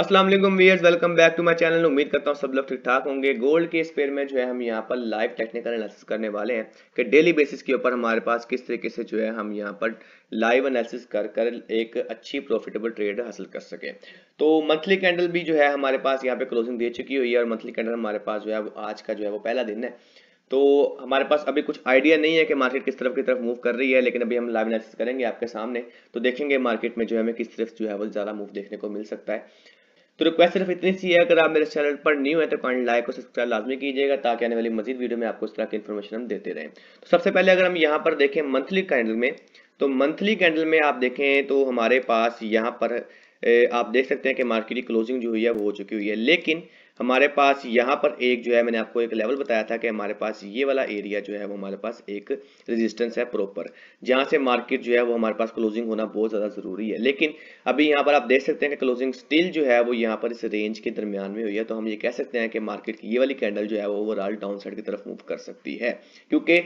Aslam viewers welcome back to my channel उम्मीद करता हूँ सब लोग ठीक ठाक होंगे गोल्ड के स्पेयर में जो है हम यहाँ पर लाइव टेक्निकल एनालिसिस करने वाले हैं कि डेली बेसिस के ऊपर हमारे पास किस तरीके से जो है हम यहाँ पर लाइव एनालिसिस कर कर एक अच्छी प्रॉफिटेबल ट्रेड हासिल कर सके तो मंथली कैंडल भी जो है हमारे पास यहाँ पे क्लोजिंग दे चुकी हुई है और मंथली कैंडल हमारे पास जो है आज का जो है वो पहला दिन है तो हमारे पास अभी कुछ आइडिया नहीं है कि मार्केट किस तरफ की तरफ मूव कर रही है लेकिन अभी हम लाइव एनालिसिस करेंगे आपके सामने तो देखेंगे मार्केट में जो है हमें किस तरफ जो है वो ज़्यादा मूव देखने को मिल सकता है तो रिक्वेस्ट सिर्फ इतनी सी है अगर आप मेरे चैनल पर न्यू है तो कॉइंट लाइक और सब्सक्राइब लाजमी कीजिएगा ताकि आने वाली मजीद वीडियो में आपको इस तरह की इन्फॉर्मेशन हम देते रहे तो सबसे पहले अगर हम यहाँ पर देखें मंथली कैंडल में तो मंथली कैंडल में आप देखें तो हमारे पास यहाँ पर आप देख सकते हैं कि मार्केट की क्लोजिंग जो हुई है वो हो चुकी हुई है लेकिन हमारे पास यहाँ पर एक जो है मैंने आपको एक लेवल बताया था कि हमारे पास ये वाला एरिया जो है वो हमारे पास एक रेजिस्टेंस है प्रॉपर जहाँ से मार्केट जो है वो हमारे पास क्लोजिंग होना बहुत ज़्यादा ज़रूरी है लेकिन अभी यहाँ पर आप देख सकते हैं कि क्लोजिंग स्टिल जो है वो यहाँ पर इस रेंज के दरमियान में हुई है तो हम ये कह सकते हैं कि मार्केट की ये वाली कैंडल जो है वो ओवरऑल डाउन साइड की तरफ मूव कर सकती है क्योंकि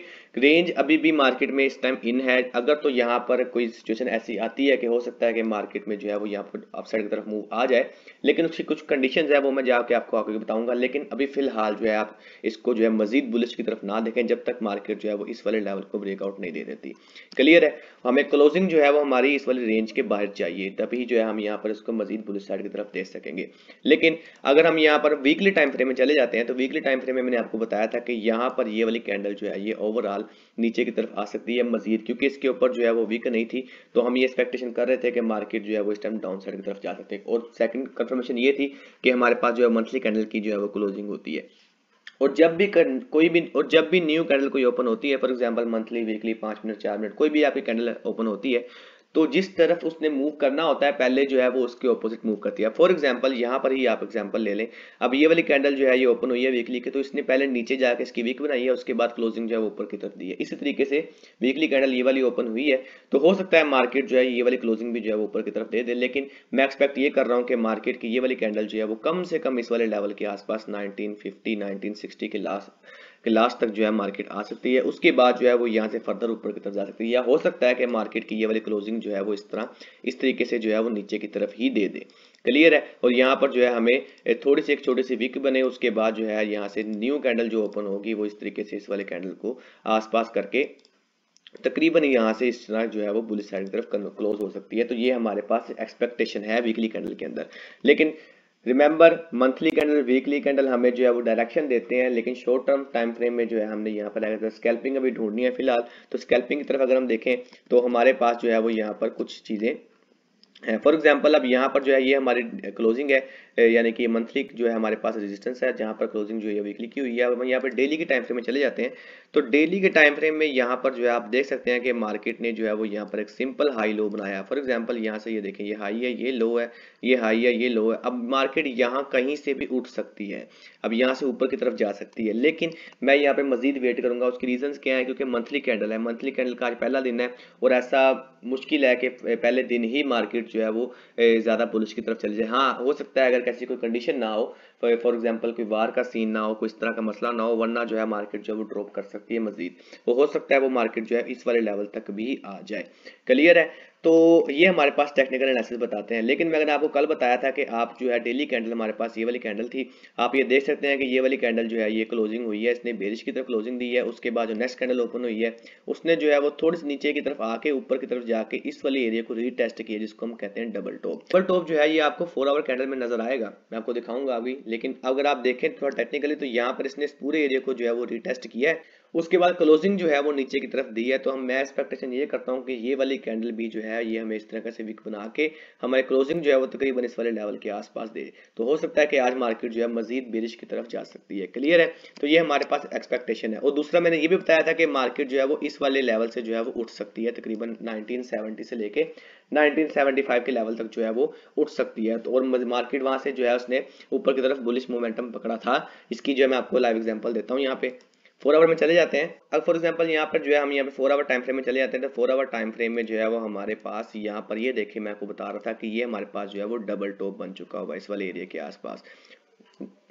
रेंज अभी भी मार्केट में इस टाइम इन है अगर तो यहाँ पर कोई सिचुएशन ऐसी आती है कि हो सकता है कि मार्केट में जो है वो यहाँ पर अपसाइड की तरफ मूव आ जाए लेकिन उसकी कुछ कंडीशन है वो मैं जाके आपको टॉपिक बताऊंगा लेकिन अभी फिलहाल जो है आप इसको जो है मजीद बुलिश की तरफ ना देखें जब तक मार्केट जो है वो इस वाले लेवल को ब्रेकआउट नहीं दे देती क्लियर है हमें क्लोजिंग जो है वो हमारी इस वाली रेंज के बाहर चाहिए तभी जो है हम यहाँ पर इसको मजीद बुलिस साइड की तरफ देख सकेंगे लेकिन अगर हम यहाँ पर वीकली टाइम फ्रेम में चले जाते हैं तो वीकली टाइम फ्रेम में मैंने आपको बताया था कि यहाँ पर ये वाली कैंडल जो है ये ओवरऑल नीचे की तरफ आ सकती है मजीद क्योंकि इसके ऊपर जो है वो वीक नहीं थी तो हम ये एक्सपेक्टेशन कर रहे थे कि मार्केट जो है वो इस टाइम डाउन साइड की तरफ जा सकते हैं और सेकंड कंफर्मेशन ये थी कि हमारे पास जो है मंथली कैंडल कैंडल की जो है वो क्लोजिंग होती है और जब भी कर, कोई भी और जब भी न्यू कैंडल कोई ओपन होती है फॉर एग्जांपल मंथली वीकली पाँच मिनट चार मिनट कोई भी आपकी कैंडल ओपन होती है तो जिस तरफ उसने मूव करना होता है पहले जो है वो उसके ऑपोजिट मूव करती है फॉर एग्जाम्पल यहाँ पर ही आप एग्जाम्पल ले लें अब ये वाली कैंडल जो है ये ओपन हुई है वीकली की तो इसने पहले नीचे जाकर इसकी वीक बनाई है उसके बाद क्लोजिंग जो है वो ऊपर की तरफ दी है इसी तरीके से वीकली कैंडल ये वाली ओपन हुई है तो हो सकता है मार्केट जो है ये वाली क्लोजिंग भी जो है वो ऊपर की तरफ दे दे लेकिन मैं एक्सपेक्ट ये कर रहा हूँ कि मार्केट की ये वाली कैंडल जो है वो कम से कम इस वाले लेवल के आसपास नाइनटीन फिफ्टी के लास्ट के लास्ट तक जो है मार्केट आ सकती है उसके बाद जो है वो यहाँ से फर्दर ऊपर की तरफ जा सकती है या हो सकता है कि मार्केट की ये वाली क्लोजिंग जो है वो इस तरह इस तरीके से जो है वो नीचे की तरफ ही दे दे क्लियर है और यहाँ पर जो है हमें थोड़ी सी एक छोटी सी विक बने उसके बाद जो है यहाँ से न्यू कैंडल जो ओपन होगी वो इस तरीके से इस वाले कैंडल को आसपास करके तकरीबन यहाँ से इस तरह जो है वो बुलिस साइड की तरफ क्लोज हो सकती है तो ये हमारे पास एक्सपेक्टेशन है वीकली कैंडल के अंदर लेकिन remember monthly candle weekly candle हमें जो है वो डायरेक्शन देते हैं लेकिन शॉर्ट टर्म टाइम फ्रेम में जो है हमने यहाँ पर अगर स्कैल्पिंग अभी ढूंढनी है फिलहाल तो स्कैल्पिंग की तरफ अगर हम देखें तो हमारे पास जो है वो यहाँ पर कुछ चीज़ें फॉर एग्जाम्पल अब यहाँ पर जो है ये हमारी क्लोजिंग है यानी कि मंथली जो है हमारे पास रेजिस्टेंस है जहां पर क्लोजिंग जो है वीकली की हुई है अब हम यहाँ पर डेली के टाइम फ्रेम में चले जाते हैं तो डेली के टाइम फ्रेम में यहाँ पर जो है आप देख सकते हैं कि मार्केट ने जो है वो यहाँ पर एक सिंपल हाई लो बनाया फॉर एग्जाम्पल यहाँ से ये देखें ये हाई है ये लो है ये हाई है ये लो है अब मार्केट यहाँ कहीं से भी उठ सकती है अब यहाँ से ऊपर की तरफ जा सकती है लेकिन मैं यहाँ पे मजीद वेट करूंगा उसके रीजन क्या है क्योंकि मंथली कैंडल है मंथली कैंडल का आज पहला दिन है और ऐसा मुश्किल है कि पहले दिन ही मार्केट जो है वो ज़्यादा पुलिस की तरफ चले जाए हाँ हो सकता है अगर तक ऐसी कोई कंडीशन ना हो फॉर एग्जाम्पल कोई वार का सीन ना हो कोई इस तरह का मसला ना हो वरना जो है मार्केट जो है वो ड्रॉप कर सकती है मजीद वो तो हो सकता है वो मार्केट जो है इस वाले लेवल तक भी आ जाए क्लियर है तो ये हमारे पास टेक्निकल एनालिसिस बताते हैं लेकिन अगर आपको कल बताया था कि आप जो है डेली कैंडल हमारे पास ये वाली कैंडल थी आप ये देख सकते हैं कि ये वाली कैंडल जो है ये क्लोजिंग हुई है इसने बेरिश की तरफ क्लोजिंग दी है उसके बाद जो नेक्स्ट कैंडल ओपन हुई है उसने जो है वो थोड़ी सी नीचे की तरफ आके ऊपर की तरफ जाके इस वाली एरिया को रीटेस्ट किया जिसको हम कहते हैं डबल टॉप डबल टॉप जो है ये आपको फोर आवर कैंडल में नजर आएगा मैं आपको दिखाऊंगा अभी लेकिन अगर आप देखें थोड़ा टेक्निकली तो यहाँ पर इसने इस पूरे एरिया को जो है वो रीटेस्ट किया है उसके बाद क्लोजिंग जो है वो नीचे की तरफ दी है तो हम मैं एक्सपेक्टेशन ये करता हूँ कि ये वाली कैंडल भी जो है ये हमें इस तरह से विक बना के हमारे क्लोजिंग जो है वो तकरीबन इस वाले लेवल के आसपास दे तो हो सकता है कि आज मार्केट जो है मजीद बिरिश की तरफ जा सकती है क्लियर है तो ये हमारे पास एक्सपेक्टेशन है और दूसरा मैंने ये भी बताया था कि मार्केट जो है वो इस वाले लेवल से जो है वो उठ सकती है तकरीबन नाइनटीन से लेके 1975 के लेवल तक जो है वो उठ सकती है तो और मार्केट वहां से जो है उसने ऊपर की तरफ बुलिश मोमेंटम पकड़ा था इसकी जो है मैं आपको लाइव एग्जांपल देता हूँ यहाँ पे फोर आवर में चले जाते हैं अब फॉर एग्जांपल यहाँ पर जो है हम यहाँ पे फोर आवर टाइम फ्रेम में चले जाते हैं तो फोर आवर टाइम फ्रेम में जो है वो हमारे पास यहाँ पर ये देखिए मैं आपको बता रहा था कि ये हमारे पास जो है वो डबल टॉप बन चुका हुआ इस वाले एरिया के आसपास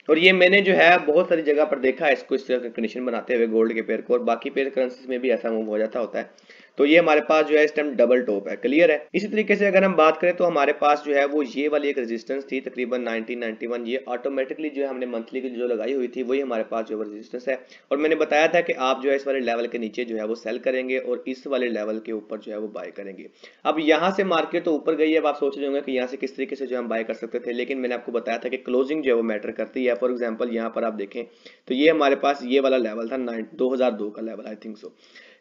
और ये मैंने जो है बहुत सारी जगह पर देखा है इसको इस तरह कंडीशन बनाते हुए गोल्ड के पेयर को और बाकी पेयर करेंसी में भी ऐसा मूव हो जाता होता है तो ये हमारे पास जो है इस टाइम डबल टॉप है क्लियर है इसी तरीके से अगर हम बात करें तो हमारे पास जो है वो ये वाली एक रेजिस्टेंस थी तकरीबन 1991 ये ऑटोमेटिकली जो है हमने मंथली की जो लगाई हुई थी वही हमारे पास जो रेजिस्टेंस है और मैंने बताया था कि आप जो है इस वाले लेवल के नीचे जो है वो सेल करेंगे और इस वाले लेवल के ऊपर जो है वो बाय करेंगे अब यहाँ से मार्केट तो ऊपर गई है अब आप सोच रहे होंगे कि यहाँ से किस तरीके से जो हम बाय कर सकते थे लेकिन मैंने आपको बताया था कि क्लोजिंग जो है वो मैटर करती है फॉर एग्जाम्पल यहाँ पर आप देखें तो ये हमारे पास ये वाला लेवल था दो का level I think so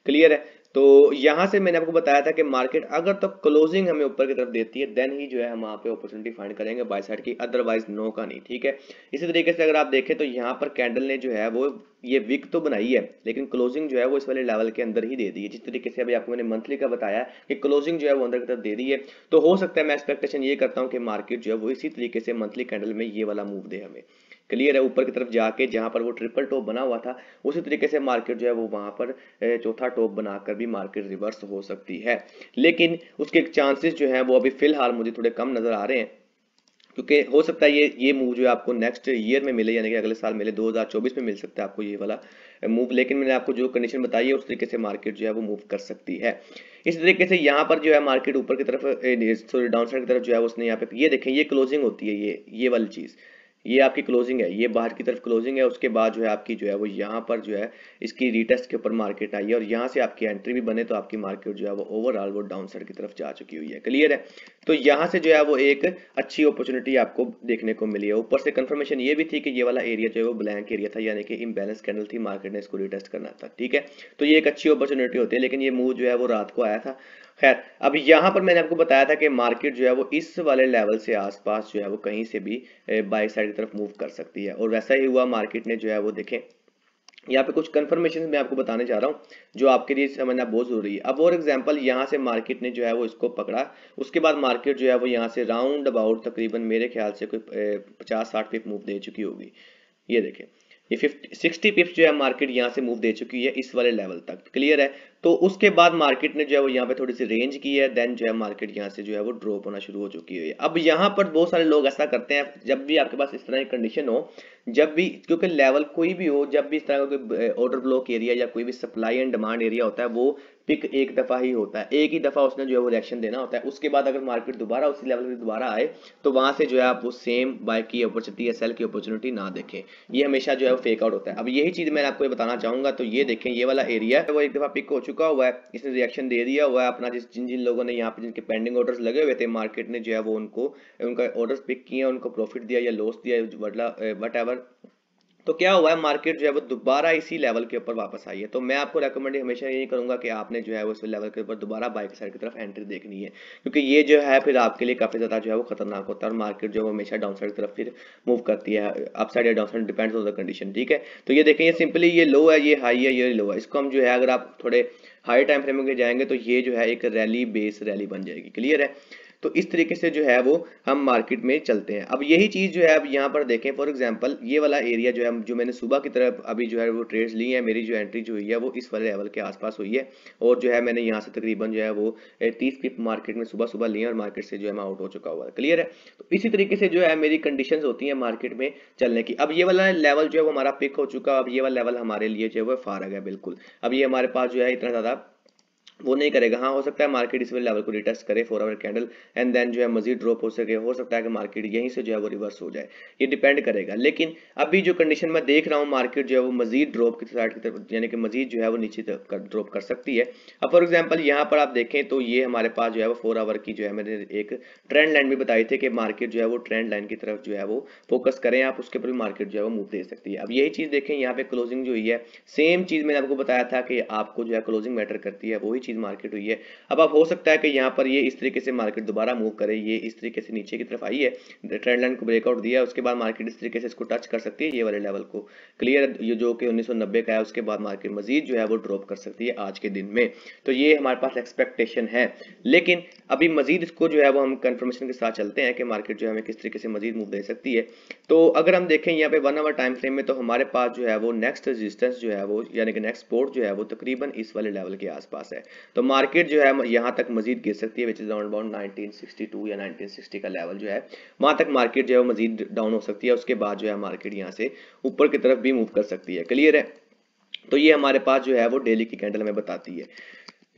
clear है तो यहां से मैंने आपको बताया था कि मार्केट अगर तो क्लोजिंग हमें ऊपर की तरफ देती है देन ही जो है हम वहां पे अपॉर्चुनिटी फाइंड करेंगे बाय साइड की अदरवाइज नो का नहीं ठीक है इसी तरीके से अगर आप देखें तो यहाँ पर कैंडल ने जो है वो ये वीक तो बनाई है लेकिन क्लोजिंग जो है वो इस वाले लेवल के अंदर ही दे दी है जिस तरीके से अभी आपको मैंने मंथली का बताया कि क्लोजिंग जो है वो अंदर की तरफ दे दी है तो हो सकता है मैं एक्सपेक्टेशन ये करता हूँ कि मार्केट जो है वो इसी तरीके से मंथली कैंडल में ये वाला मूव दे हमें क्लियर है ऊपर की तरफ जाके जहां पर वो ट्रिपल टॉप बना हुआ था उसी तरीके से मार्केट जो है वो वहां पर चौथा टॉप बनाकर भी मार्केट रिवर्स हो सकती है लेकिन उसके चांसेस जो है वो अभी फिलहाल मुझे थोड़े कम नजर आ रहे हैं क्योंकि हो सकता है ये ये मूव जो है आपको नेक्स्ट ईयर में मिले यानी कि अगले साल मिले 2024 में मिल सकता है आपको ये वाला मूव लेकिन मैंने आपको जो कंडीशन बताई है उस तरीके से मार्केट जो है वो मूव कर सकती है इस तरीके से यहाँ पर जो है मार्केट ऊपर की तरफ सॉरी डाउन साइड की तरफ जो है उसने यहाँ पे ये देखें ये क्लोजिंग होती है ये ये वाली चीज़ ये आपकी क्लोजिंग है ये बाहर की तरफ क्लोजिंग है उसके बाद जो है आपकी जो है वो यहाँ पर जो है इसकी रीटेस्ट के ऊपर मार्केट आई है और यहाँ से आपकी एंट्री भी बने तो आपकी मार्केट जो है वो ओवरऑल वो डाउन साइड की तरफ जा चुकी हुई है क्लियर है तो यहाँ से जो है वो एक अच्छी अपॉर्चुनिटी आपको देखने को मिली है ऊपर से कंफर्मेशन ये भी थी कि ये वाला एरिया जो है वो ब्लैंक एरिया था यानी कि इम्बेलेंस कैंडल थी मार्केट ने इसको रिटेस्ट करना था ठीक है तो ये एक अच्छी अपॉर्चुनिटी होती है लेकिन ये मूव जो है वो रात को आया था खैर अब यहाँ पर मैंने आपको बताया था कि मार्केट जो है वो इस वाले लेवल से आसपास जो है वो कहीं से भी बाई साइड की तरफ मूव कर सकती है और वैसा ही हुआ मार्केट ने जो है वो देखें यहाँ पे कुछ कन्फर्मेशन मैं आपको बताने जा रहा हूँ जो आपके लिए समझना बहुत जरूरी है अब और एग्जांपल यहाँ से मार्केट ने जो है वो इसको पकड़ा उसके बाद मार्केट जो है वो यहाँ से राउंड अबाउट तकरीबन मेरे ख्याल से कोई पचास साठ पे मूव दे चुकी होगी ये देखें ये 50, 60 पिप्स जो है मार्केट यहाँ से मूव दे चुकी है इस वाले लेवल तक क्लियर है तो उसके बाद मार्केट ने जो है वो यहाँ पे थोड़ी सी रेंज की है देन जो है मार्केट यहाँ से जो है वो ड्रॉप होना शुरू हो चुकी है अब यहाँ पर बहुत सारे लोग ऐसा करते हैं जब भी आपके पास इस तरह की कंडीशन हो जब भी क्योंकि लेवल कोई भी हो जब भी इस तरह का कोई ऑर्डर ब्लॉक एरिया या कोई भी सप्लाई एंड डिमांड एरिया होता है वो पिक एक दफा ही होता है एक ही दफा उसने जो है वो रिएक्शन देना होता है उसके बाद अगर मार्केट दोबारा उसी लेवल पे दोबारा आए तो वहां से जो है आप वो सेम बाय की अपॉर्चुनिटी या सेल की अपॉर्चुनिटी ना देखें ये हमेशा जो है वो फेक आउट होता है अब यही चीज मैं आपको ये बताना चाहूंगा तो ये देखें ये वाला एरिया है वो एक दफा पिक हो चुका हुआ है इसने रिएक्शन दे दिया हुआ है अपना जिस जिन जिन लोगों ने यहाँ पे जिनके पेंडिंग ऑर्डर लगे हुए थे मार्केट ने जो है वो उनको उनका ऑर्डर पिक किया उनको प्रॉफिट दिया या लॉस दिया वट एवर तो क्या हुआ है मार्केट जो है वो दोबारा इसी लेवल के ऊपर वापस आई है तो मैं आपको रेकमेंड हमेशा यही करूंगा कि आपने जो है वो इस लेवल के ऊपर दोबारा बाइक साइड की तरफ एंट्री देखनी है क्योंकि ये जो है फिर आपके लिए काफ़ी ज़्यादा जो है वो खतरनाक होता है और मार्केट जो है हमेशा डाउन साइड की तरफ फिर मूव करती है अप साइड या down side depends on the condition ठीक है तो ये देखें सिंपली ये लो है ये हाई है ये लो है इसको हम जो है अगर आप थोड़े हाई टाइम फ्रेम में जाएंगे तो ये जो है एक रैली बेस रैली बन जाएगी क्लियर है तो इस तरीके से जो है वो हम मार्केट में चलते हैं अब यही चीज़ जो है अब यहाँ पर देखें फॉर एग्जाम्पल ये वाला एरिया जो है जो मैंने सुबह की तरफ अभी जो है वो ट्रेड्स ली है मेरी जो एंट्री जो हुई है वो इस वाले लेवल के आसपास हुई है और जो है मैंने यहाँ से तकरीबन जो है वो तीस पिप मार्केट में सुबह सुबह ली है और मार्केट से जो है मैं आउट हो चुका हुआ है क्लियर है तो इसी तरीके से जो है मेरी कंडीशन होती है मार्केट में चलने की अब ये वाला लेवल जो है वो हमारा पिक हो चुका अब ये वाला लेवल हमारे लिए जो है वो फारग है बिल्कुल अब ये हमारे पास जो है इतना ज़्यादा वो नहीं करेगा हाँ हो सकता है मार्केट इस लेवल को रिटेस्ट करे four hour candle and then जो है मजीद ड्रॉप हो सके हो सकता है कि मार्केट यहीं से जो है वो रिवर्स हो जाए ये डिपेंड करेगा लेकिन अभी जो कंडीशन मैं देख रहा हूँ मार्केट जो है वो मजीद ड्रॉप की साइड की तरफ यानी कि मजीद जो है वो नीचे ड्रॉप कर सकती है अब फॉर एग्जाम्पल यहाँ पर आप देखें तो ये हमारे पास जो है वो फोर आवर की जो है मैंने एक ट्रेंड लाइन भी बताई थी कि मार्केट जो है वो ट्रेंड लाइन की तरफ जो है वो फोकस करें आप उसके ऊपर भी मार्केट जो है वो मूव दे सकती है अब यही चीज देखें यहाँ पे क्लोजिंग जो हुई है सेम चीज मैंने आपको बताया था कि आपको जो है क्लोजिंग मैटर करती है वही चीज चीज़ मार्केट हुई है अब आप हो सकता है कि यहाँ पर ये इस तरीके से मार्केट दोबारा मूव करे ये इस तरीके से नीचे की तरफ आई है ट्रेंड लाइन को ब्रेकआउट दिया उसके बाद मार्केट इस तरीके से इसको टच कर सकती है ये वाले लेवल को क्लियर ये जो कि उन्नीस का है उसके बाद मार्केट मजीद जो है वो ड्रॉप कर सकती है आज के दिन में तो ये हमारे पास एक्सपेक्टेशन है लेकिन अभी मजीद इसको जो है वो हम कन्फर्मेशन के साथ चलते हैं कि मार्केट जो है हमें किस तरीके से मजीद मूव दे सकती है तो अगर हम देखें यहाँ पे वन आवर टाइम फ्रेम में तो हमारे पास जो है वो नेक्स्ट रेजिस्टेंस जो है वो यानी कि नेक्स्ट पोर्ट जो है वो तकरीबन इस वाले लेवल के आसपास है तो मार्केट जो है यहाँ तक मजीद गिर सकती है विच इज अराउंड अबाउट 1962 या 1960 का लेवल जो है वहाँ तक मार्केट जो है वो मजीद डाउन हो सकती है उसके बाद जो है मार्केट यहाँ से ऊपर की तरफ भी मूव कर सकती है क्लियर है तो ये हमारे पास जो है वो डेली की कैंडल हमें बताती है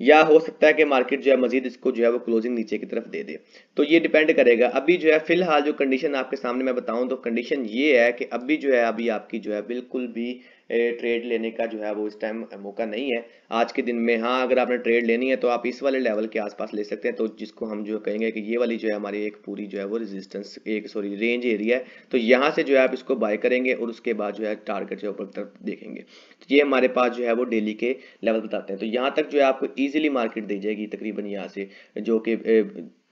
या हो सकता है कि मार्केट जो है मजीद इसको जो है वो क्लोजिंग नीचे की तरफ दे दे तो ये डिपेंड करेगा अभी जो है फिलहाल जो कंडीशन आपके सामने मैं बताऊं तो कंडीशन ये है कि अभी जो है अभी आपकी जो है बिल्कुल भी ट्रेड लेने का जो है वो इस टाइम मौका नहीं है आज के दिन में हाँ अगर आपने ट्रेड लेनी है तो आप इस वाले लेवल के आसपास ले सकते हैं तो जिसको हम जो कहेंगे कि ये वाली जो है हमारी एक पूरी जो है वो रेजिस्टेंस एक सॉरी रेंज एरिया है तो यहाँ से जो है आप इसको बाय करेंगे और उसके बाद जो है टारगेट जो ऊपर तरफ देखेंगे तो ये हमारे पास जो है वो डेली के लेवल बताते हैं तो यहाँ तक जो है आपको ईजिली मार्केट दी जाएगी तकरीबन यहाँ से जो कि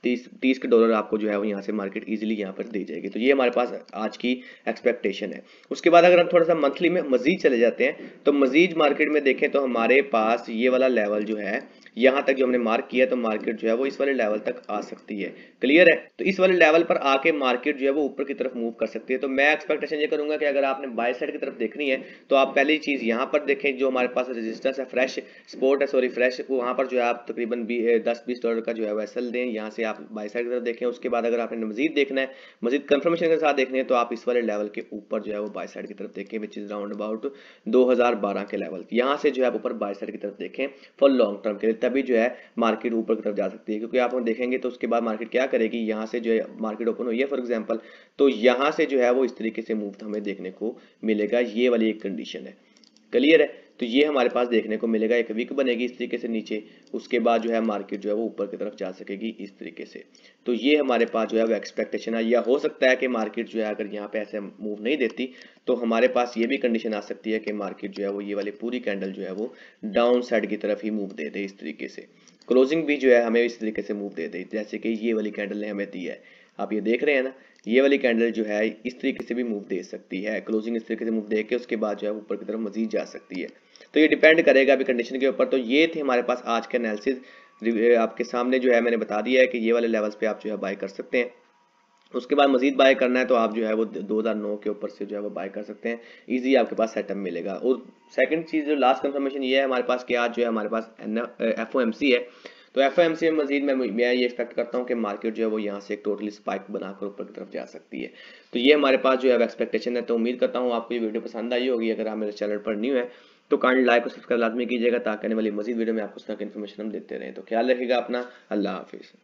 तीस के डॉलर आपको जो है वो यहाँ से मार्केट इजीली यहाँ पर दी जाएगी तो ये हमारे पास आज की एक्सपेक्टेशन है उसके बाद अगर हम थोड़ा सा मंथली में मजीद चले जाते हैं तो मजीद मार्केट में देखें तो हमारे पास ये वाला लेवल जो है यहां तक जो हमने मार्क किया तो मार्केट जो है वो इस वाले लेवल तक आ सकती है क्लियर है तो इस वाले लेवल पर आके मार्केट जो है वो ऊपर की तरफ मूव कर सकती है तो मैं एक्सपेक्टेशन ये करूंगा कि अगर आपने बाय साइड की तरफ देखनी है तो आप पहली चीज यहां पर देखें जो हमारे पास रजिस्टेंस है फ्रेश स्पोर्ट है सॉरी फ्रेश वहां पर जो है आप तकरीबन दस बीस डॉलर का जो है वैसल दें यहाँ से आप बाई साइड की तरफ देखें उसके बाद अगर आपने मजीद देखना है मजीद कंफर्मेशन के साथ देखने तो आप इस वाले लेवल के ऊपर जो है वो बाई साइड की तरफ देखें विच इज राउंड अबाउट दो के लेवल यहाँ से जो है ऊपर बाई साइड की तरफ देखें फॉर लॉन्ग टर्म के लिए तभी जो है मार्केट ऊपर की तरफ जा सकती है क्योंकि आप लोग देखेंगे तो उसके बाद मार्केट क्या करेगी यहाँ से जो है मार्केट ओपन हुई है फॉर एग्जाम्पल तो यहाँ से जो है वो इस तरीके से मूव हमें देखने को मिलेगा ये वाली एक कंडीशन है क्लियर है तो ये हमारे पास देखने को मिलेगा एक विक बनेगी इस तरीके से नीचे उसके बाद जो है मार्केट जो है वो ऊपर की तरफ जा सकेगी इस तरीके से तो ये हमारे पास जो है वो एक्सपेक्टेशन है या हो सकता है कि मार्केट जो है अगर यहाँ पे ऐसे मूव नहीं देती तो हमारे पास ये भी कंडीशन आ सकती है कि मार्केट जो है वो ये वाली पूरी कैंडल जो है वो डाउन साइड की तरफ ही मूव दे दे इस तरीके से क्लोजिंग भी जो है हमें इस तरीके से मूव दे दे जैसे कि ये वाली कैंडल ने हमें दी है आप ये देख रहे हैं ना ये वाली कैंडल जो है इस तरीके से भी मूव दे सकती है क्लोजिंग इस तरीके से मूव दे के उसके बाद जो है ऊपर की तरफ मजीद जा सकती है तो ये डिपेंड करेगा अभी कंडीशन के ऊपर तो ये थे हमारे पास आज के एनालिसिस आपके सामने जो है मैंने बता दिया है कि ये वाले लेवल्स पे आप जो है बाय कर सकते हैं उसके बाद मजीद बाय करना है तो आप जो है वो 2009 के ऊपर से जो है वो बाय कर सकते हैं इजी आपके पास सेटअप मिलेगा और सेकंड चीज़ जो लास्ट कंफर्मेशन ये है हमारे पास कि आज जो है हमारे पास एफ है तो एफ एम में मजीद मैं मैं ये एक्सपेक्ट करता हूँ कि मार्केट जो है वो यहाँ से एक टोटली स्पाइक बनाकर ऊपर की तरफ जा सकती है तो ये हमारे पास जो है एक्सपेक्टेशन है तो उम्मीद करता हूँ आपको ये वीडियो पसंद आई होगी अगर आप मेरे चैनल पर न्यू है तो कांड लाइक और सब्सक्राइब लाजमी कीजिएगा ताकि आने वाली मजीद वीडियो में आपको इस तरह की इन्फॉर्मेशन हम देते रहे तो ख्याल रखेगा अपना अल्लाह हाफिज़